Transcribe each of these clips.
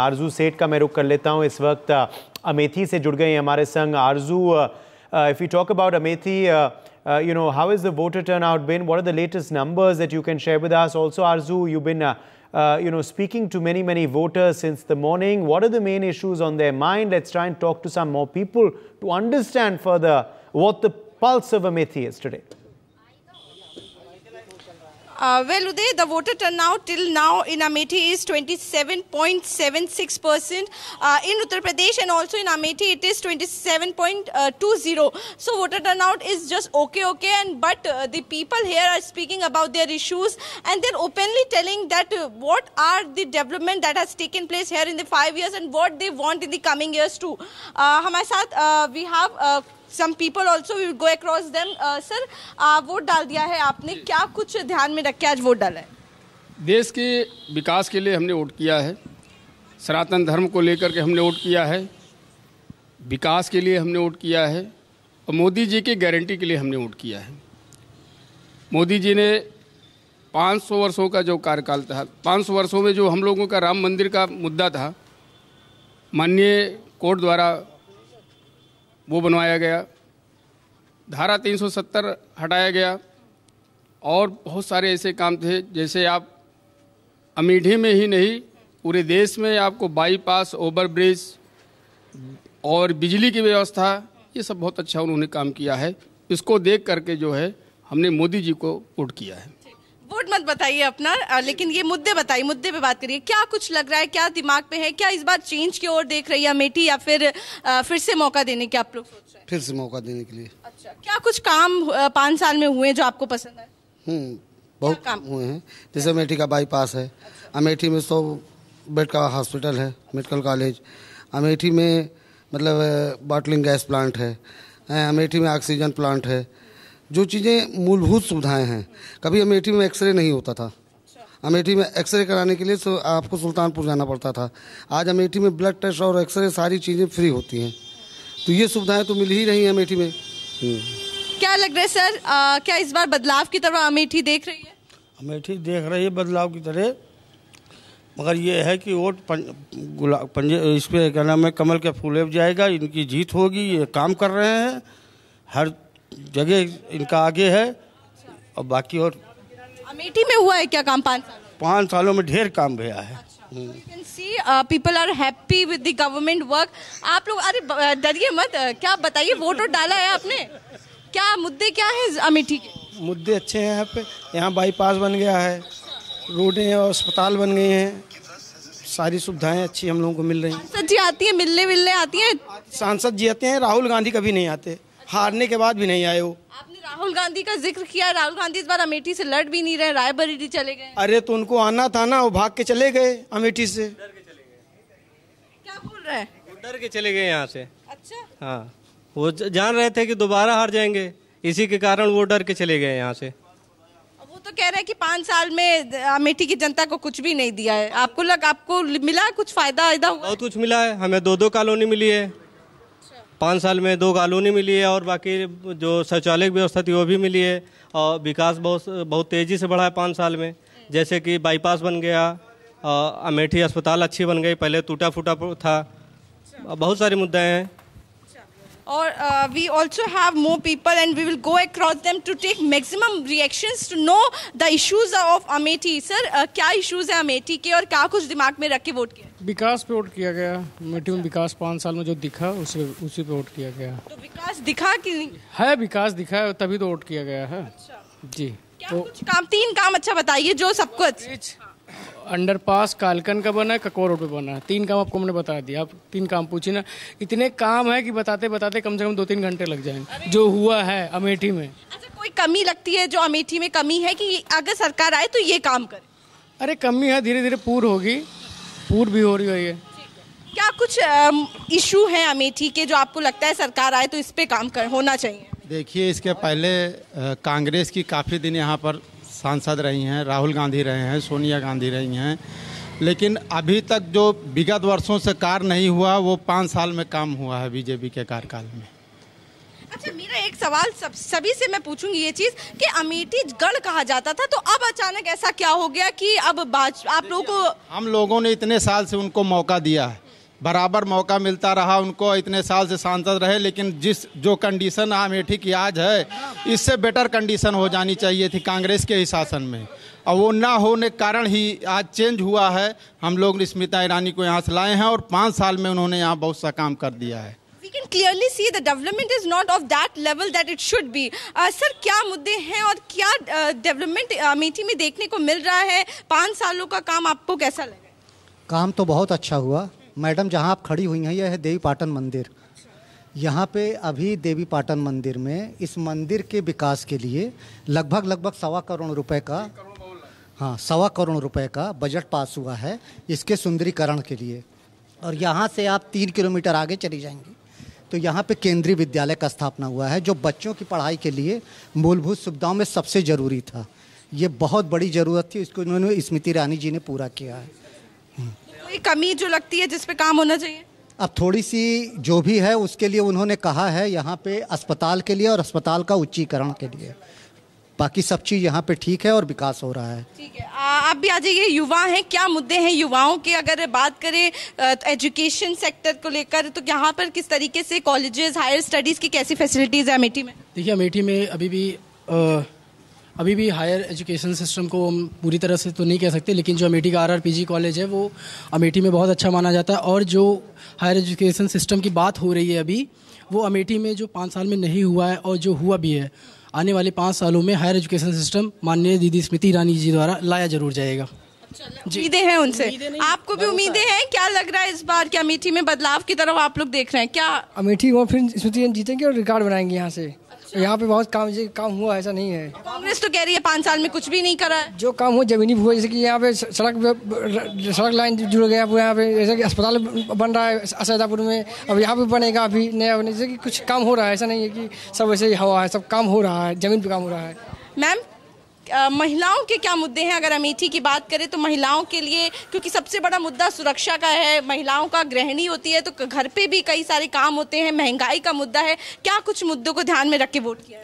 आरजू सेठ का मैं रुख कर लेता हूं इस वक्त अमेठी से जुड़ गए हैं हमारे संग Arzoo if you talk about Amethi you know how is the voter turn out been what are the latest numbers that you can share with us also Arzoo you been you know speaking to many many voters since the morning what are the main issues on their mind let's try and talk to some more people to understand further what the pulse of amethi is today Uh, well, Uday, the voter turnout till now in Amethi is 27.76%. Uh, in Uttar Pradesh and also in Amethi, it is 27.20. So voter turnout is just okay, okay. And but uh, the people here are speaking about their issues and they're openly telling that uh, what are the development that has taken place here in the five years and what they want in the coming years too. Uh, uh we have uh, some people also we go across them sir vote डाल दिया है आपने क्या कुछ ध्यान में रख के आज वोट डाला है देश के विकास के लिए हमने वोट किया है सनातन धर्म को लेकर के हमने वोट किया है विकास के लिए हमने वोट किया है और मोदी जी की गारंटी के लिए हमने वोट किया है मोदी जी ने 500 वर्षों का जो कार्यकाल था 500 वर्षों में जो हम लोगों का राम मंदिर का मुद्दा था माननीय कोर्ट द्वारा वो बनवाया गया धारा 370 हटाया गया और बहुत सारे ऐसे काम थे जैसे आप अमीठी में ही नहीं पूरे देश में आपको बाईपास ओवरब्रिज और बिजली की व्यवस्था ये सब बहुत अच्छा उन्होंने काम किया है इसको देख करके जो है हमने मोदी जी को वोट किया है रिपोर्ट मत बताइए अपना लेकिन ये मुद्दे बताइए मुद्दे पे बात करिए क्या कुछ लग रहा है क्या दिमाग में है क्या इस बार चेंज की ओर देख रही है अमेठी या फिर आ, फिर से मौका देने की आप लोग सोच रहे हैं फिर से मौका देने के लिए अच्छा क्या कुछ काम पाँच साल में हुए जो आपको पसंद है हम्म, बहुत काम हुए हैं जैसे अमेठी का बाईपास है अच्छा। अमेठी में सौ बेड का हॉस्पिटल है मेडिकल कॉलेज अमेठी में मतलब बॉटलिंग गैस प्लांट है अमेठी में ऑक्सीजन प्लांट है जो चीज़ें मूलभूत सुविधाएं हैं कभी अमेठी में एक्सरे नहीं होता था अच्छा। अमेठी में एक्सरे कराने के लिए आपको सुल्तानपुर जाना पड़ता था आज अमेठी में ब्लड टेस्ट और एक्सरे सारी चीज़ें फ्री होती हैं तो ये सुविधाएं तो मिल ही रही हैं अमेठी में हम्म। क्या लग रहा है सर आ, क्या इस बार बदलाव की तरह अमेठी देख रही है अमेठी देख रही है बदलाव की तरह मगर ये है कि वोट गुलाब पंजे इस पर क्या नाम है कमल के फूल जाएगा इनकी जीत होगी ये काम कर रहे हैं हर जगह इनका आगे है और बाकी और अमेठी में हुआ है क्या काम पाँच पाँच सालों में ढेर काम गया है people are happy with the government work आप लोग अरे डरिए मत क्या बताइए वोट तो वोट डाला है आपने क्या मुद्दे क्या है अमेठी के मुद्दे अच्छे हैं यहाँ पे यहाँ बाईपास बन गया है रोडें और अस्पताल बन गए हैं सारी सुविधाएं अच्छी हम लोगों को मिल रही हैं सांसद जी आती हैं मिलने मिलने आती हैं सांसद जी आते हैं राहुल गांधी कभी नहीं आते हारने के बाद भी नहीं आए हो आपने राहुल गांधी का जिक्र किया राहुल गांधी इस बार अमेठी से लड़ भी नहीं रहे रायबरेली चले गए अरे तो उनको आना था ना वो भाग के चले गए अमेठी से क्या बोल रहे हैं डर के चले गए यहाँ से अच्छा हाँ वो जान रहे थे कि दोबारा हार जाएंगे इसी के कारण वो डर के चले गए यहाँ से वो तो कह रहे हैं कि पाँच साल में अमेठी की जनता को कुछ भी नहीं दिया है आपको लग आपको मिला कुछ फायदा बहुत कुछ मिला है हमें दो दो कॉलोनी मिली है पाँच साल में दो कॉलोनी मिली है और बाकी जो शौचालय की व्यवस्था थी वो भी मिली है और विकास बहुत बहुत तेज़ी से बढ़ा है पाँच साल में जैसे कि बाईपास बन गया अमेठी अस्पताल अच्छी बन गई पहले टूटा फूटा था बहुत सारे मुद्दे हैं or uh, we also have more people and we will go across them to take maximum reactions to know the issues of Amethi sir uh, क्या इश्यूज है अमेठी के और क्या कुछ दिमाग में रख के वोट किया विकास पे वोट किया गया अमेठी में विकास पाँच साल में जो दिखा उसे उसी पे वोट किया गया तो विकास दिखा कि नहीं है विकास दिखा है तभी तो वोट किया गया है अच्छा जी क्या तो, कुछ काम तीन काम अच्छा बताइए जो सबको अच्छा अंडरपास कालकन का बना है ककोर रोड पे बना है तीन काम आपको हमने बता दिया आप तीन काम पूछिए ना इतने काम है कि बताते बताते कम से कम दो तीन घंटे लग जाएंगे जो हुआ है अमेठी में अच्छा कोई कमी लगती है जो अमेठी में कमी है कि अगर सरकार आए तो ये काम करे अरे कमी है धीरे धीरे पूर होगी पूर भी हो रही है ये क्या कुछ इशू है अमेठी के जो आपको लगता है सरकार आए तो इस पर काम कर होना चाहिए देखिए इसके पहले कांग्रेस की काफ़ी दिन यहाँ पर सांसद रही हैं राहुल गांधी रहे हैं सोनिया गांधी रही हैं लेकिन अभी तक जो विगत वर्षों से कार्य नहीं हुआ वो पाँच साल में काम हुआ है बीजेपी के कार्यकाल में अच्छा मेरा एक सवाल सब सभी से मैं पूछूंगी ये चीज़ कि अमेठी गढ़ कहा जाता था तो अब अचानक ऐसा क्या हो गया कि अब आप लोगों को हम लोगों ने इतने साल से उनको मौका दिया है बराबर मौका मिलता रहा उनको इतने साल से सांसद रहे लेकिन जिस जो कंडीशन अमेठी की आज है इससे बेटर कंडीशन हो जानी चाहिए थी कांग्रेस के ही शासन में और वो ना होने के कारण ही आज चेंज हुआ है हम लोग स्मिता ईरानी को यहाँ से लाए हैं और पाँच साल में उन्होंने यहाँ बहुत सा काम कर दिया है clearly see the development is not of that level that it should be. Uh, sir क्या मुद्दे हैं और क्या डेवलपमेंट uh, अमेठी uh, में देखने को मिल रहा है पाँच सालों का काम आपको कैसा लगा काम तो बहुत अच्छा हुआ मैडम जहाँ आप खड़ी हुई हैं यह है देवी पाटन मंदिर यहाँ पे अभी देवी पाटन मंदिर में इस मंदिर के विकास के लिए लगभग लगभग सवा करोड़ रुपए का हाँ सवा करोड़ रुपए का बजट पास हुआ है इसके सुंदरीकरण के लिए और यहाँ से आप तीन किलोमीटर आगे चली जाएंगी तो यहाँ पे केंद्रीय विद्यालय का स्थापना हुआ है जो बच्चों की पढ़ाई के लिए मूलभूत सुविधाओं में सबसे ज़रूरी था ये बहुत बड़ी ज़रूरत थी इसको उन्होंने स्मृति ईरानी जी ने पूरा किया है कोई कमी जो लगती है जिसपे काम होना चाहिए अब थोड़ी सी जो भी है उसके लिए उन्होंने कहा है यहाँ पे अस्पताल के लिए और अस्पताल का उच्चीकरण के लिए बाकी सब चीज़ यहाँ पे ठीक है और विकास हो रहा है ठीक है आ, आप भी आ जाइए युवा हैं क्या मुद्दे हैं युवाओं के अगर बात करें तो एजुकेशन सेक्टर को लेकर तो यहाँ पर किस तरीके से कॉलेजेस हायर स्टडीज़ की कैसी फैसिलिटीज़ है अमेठी में देखिए अमेठी में अभी भी आ, अभी भी हायर एजुकेशन सिस्टम को हम पूरी तरह से तो नहीं कह सकते लेकिन जो अमेठी का आर कॉलेज है वो अमेठी में बहुत अच्छा माना जाता है और जो हायर एजुकेशन सिस्टम की बात हो रही है अभी वो अमेठी में जो पाँच साल में नहीं हुआ है और जो हुआ भी है आने वाले पाँच सालों में हायर एजुकेशन सिस्टम माननीय दीदी स्मृति ईरानी जी द्वारा लाया जरूर जाएगा उम्मीदें हैं उनसे आपको भी उम्मीदें हैं क्या लग रहा है इस बार की अमेठी में बदलाव की तरफ आप लोग देख रहे हैं क्या अमेठी वो फिर स्मृति जीतेंगे और रिकॉर्ड बनाएंगे यहाँ से अच्छा। यहाँ पे बहुत काम काम हुआ ऐसा नहीं है तो कांग्रेस तो कह रही है पाँच साल में कुछ भी नहीं करा है जो काम हुआ जमीनी हुआ जैसे कि यहाँ पे सड़क सड़क लाइन जुड़ गया यहाँ पे जैसे कि अस्पताल बन रहा है असैदापुर में अब यहाँ पे बनेगा अभी नया जैसे कि कुछ काम हो रहा है ऐसा नहीं है कि सब ऐसे ही हवा है सब काम हो रहा है जमीन पर काम हो रहा है मैम महिलाओं के क्या मुद्दे हैं अगर अमेठी की बात करें तो महिलाओं के लिए क्योंकि सबसे बड़ा मुद्दा सुरक्षा का है महिलाओं का गृहिणी होती है तो घर पे भी कई सारे काम होते हैं महंगाई का मुद्दा है क्या कुछ मुद्दों को ध्यान में रख के वोट किया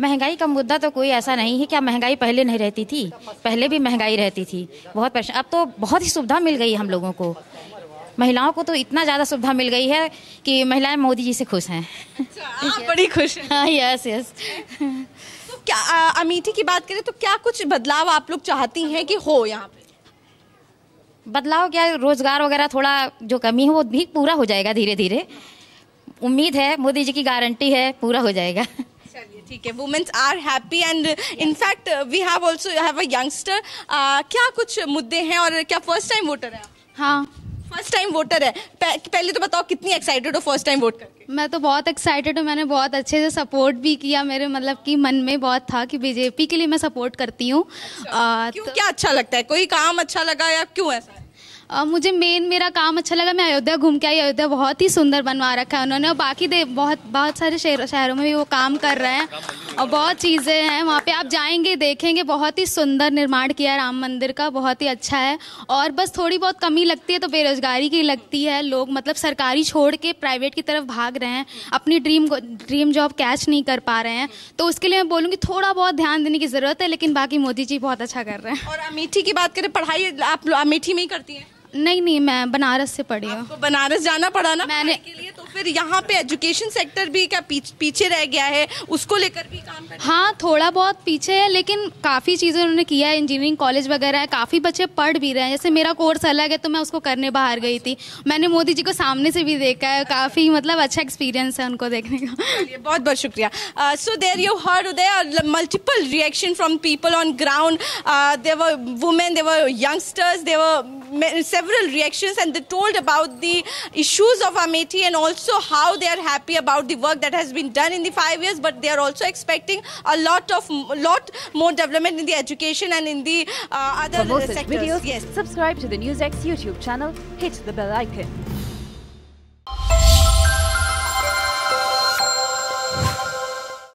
महंगाई का मुद्दा तो कोई ऐसा नहीं है क्या महंगाई पहले नहीं रहती थी पहले भी महंगाई रहती थी बहुत परेशान अब तो बहुत ही सुविधा मिल गई हम लोगों को महिलाओं को तो इतना ज़्यादा सुविधा मिल गई है कि महिलाएं मोदी जी से खुश हैं अच्छा, आप बड़ी खुश हैं हाँ यस यस क्या अमेठी की बात करें तो क्या कुछ बदलाव आप लोग चाहती हैं कि हो यहाँ पे बदलाव क्या रोजगार वगैरह थोड़ा जो कमी है वो भी पूरा हो जाएगा धीरे धीरे उम्मीद है मोदी जी की गारंटी है पूरा हो जाएगा चलिए ठीक है womens are happy and in fact we have also have a youngster क्या कुछ मुद्दे हैं और क्या फर्स्ट टाइम वोटर है हाँ फर्स्ट टाइम वोटर है पहले तो बताओ कितनी एक्साइटेड हो फर्स्ट टाइम वोट करके मैं तो बहुत एक्साइटेड हूँ मैंने बहुत अच्छे से सपोर्ट भी किया मेरे मतलब कि मन में बहुत था कि बीजेपी के लिए मैं सपोर्ट करती हूँ अच्छा, तो, क्या अच्छा लगता है कोई काम अच्छा लगा या क्यों ऐसा और मुझे मेन मेरा काम अच्छा लगा मैं अयोध्या घूम के आई अयोध्या बहुत ही सुंदर बनवा रखा है उन्होंने और बाकी दे बहुत बहुत सारे शहर शहरों में भी वो काम कर रहे हैं और बहुत चीज़ें हैं वहाँ पे आप जाएंगे देखेंगे बहुत ही सुंदर निर्माण किया है राम मंदिर का बहुत ही अच्छा है और बस थोड़ी बहुत कमी लगती है तो बेरोजगारी की लगती है लोग मतलब सरकारी छोड़ के प्राइवेट की तरफ भाग रहे हैं अपनी ड्रीम ड्रीम जॉब कैच नहीं कर पा रहे हैं तो उसके लिए मैं बोलूँगी थोड़ा बहुत ध्यान देने की ज़रूरत है लेकिन बाकी मोदी जी बहुत अच्छा कर रहे हैं और अमेठी की बात करें पढ़ाई आप अमेठी में ही करती हैं नहीं नहीं मैं बनारस से पढ़ी हूँ बनारस जाना पड़ा ना मैंने के लिए तो फिर यहाँ पे एजुकेशन सेक्टर भी क्या पीछ, पीछे रह गया है उसको लेकर भी काम कर हाँ थोड़ा बहुत पीछे है लेकिन काफ़ी चीज़ें उन्होंने किया है इंजीनियरिंग कॉलेज वगैरह है काफ़ी बच्चे पढ़ भी रहे हैं जैसे मेरा कोर्स अलग है तो मैं उसको करने बाहर गई थी मैंने मोदी जी को सामने से भी देखा है काफ़ी मतलब अच्छा एक्सपीरियंस है उनको देखने का बहुत बहुत शुक्रिया so there you heard today multiple reaction from people on ground there women there youngsters there several reactions and they told about the issues of Amethi and also how they are happy about the work that has been done in the five years but they are also expecting a lot of lot more development in the education and in the uh, other For more sectors. Videos, yes. Subscribe to the NewsX YouTube channel, hit the bell icon.